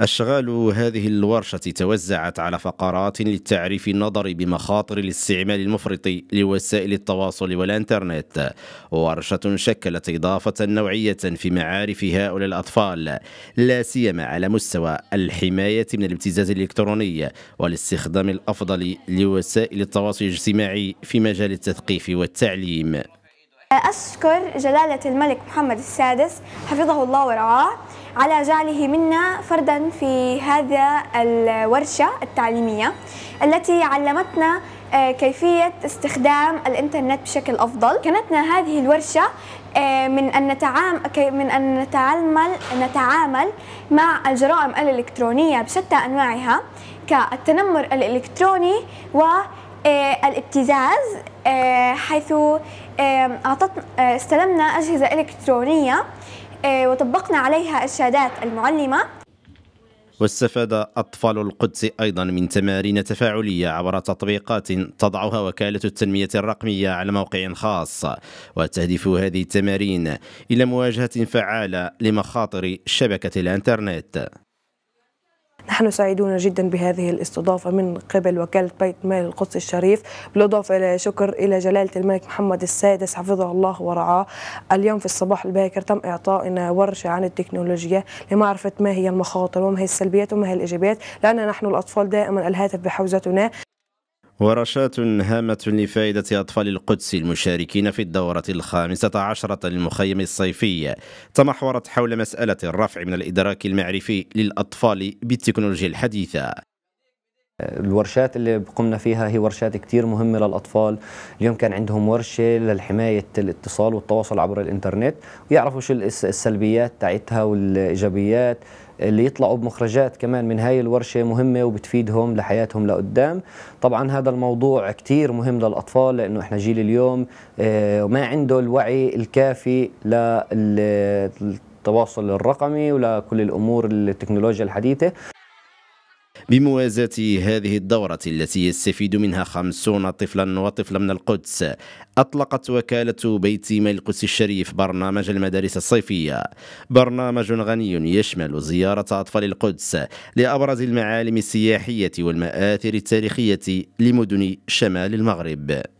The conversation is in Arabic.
أشغال هذه الورشة توزعت على فقرات للتعريف النظري بمخاطر الاستعمال المفرط لوسائل التواصل والإنترنت ورشة شكلت إضافة نوعية في معارف هؤلاء الأطفال لا سيما على مستوى الحماية من الابتزاز الإلكتروني والاستخدام الأفضل لوسائل التواصل الاجتماعي في مجال التثقيف والتعليم أشكر جلالة الملك محمد السادس حفظه الله ورعاه على جعله منا فردا في هذا الورشة التعليمية التي علمتنا آه، كيفية استخدام الإنترنت بشكل أفضل كانتنا هذه الورشة آه، من أن نتعامل من أن نتعامل نتعامل مع الجرائم الإلكترونية بشتى أنواعها كالتنمر الإلكتروني و آه، الابتزاز آه، حيث آه، استلمنا أجهزة إلكترونية وطبقنا عليها إرشادات المعلمة واستفاد أطفال القدس أيضا من تمارين تفاعلية عبر تطبيقات تضعها وكالة التنمية الرقمية على موقع خاص وتهدف هذه التمارين إلى مواجهة فعالة لمخاطر شبكة الإنترنت نحن سعيدون جدا بهذه الاستضافة من قبل وكالة بيت مال القدس الشريف بالإضافة إلى شكر إلى جلالة الملك محمد السادس حفظه الله ورعاه اليوم في الصباح الباكر تم إعطائنا ورشة عن التكنولوجيا لمعرفة ما هي المخاطر وما هي السلبيات وما هي الإيجابيات لأن نحن الأطفال دائما الهاتف بحوزتنا ورشات هامة لفائدة أطفال القدس المشاركين في الدورة الخامسة عشرة للمخيم الصيفي تمحورت حول مسألة الرفع من الإدراك المعرفي للأطفال بالتكنولوجيا الحديثة الورشات اللي قمنا فيها هي ورشات كتير مهمة للأطفال اليوم كان عندهم ورشة للحماية الاتصال والتواصل عبر الإنترنت ويعرفوا شو السلبيات تاعتها والإيجابيات اللي يطلعوا بمخرجات كمان من هاي الورشة مهمة وبتفيدهم لحياتهم لقدام طبعا هذا الموضوع كتير مهم للأطفال لأنه إحنا جيل اليوم آه، ما عنده الوعي الكافي للتواصل الرقمي ولكل الأمور التكنولوجيا الحديثة بموازاة هذه الدورة التي يستفيد منها خمسون طفلا وطفلة من القدس أطلقت وكالة بيت مال القدس الشريف برنامج المدارس الصيفية برنامج غني يشمل زيارة أطفال القدس لأبرز المعالم السياحية والمآثر التاريخية لمدن شمال المغرب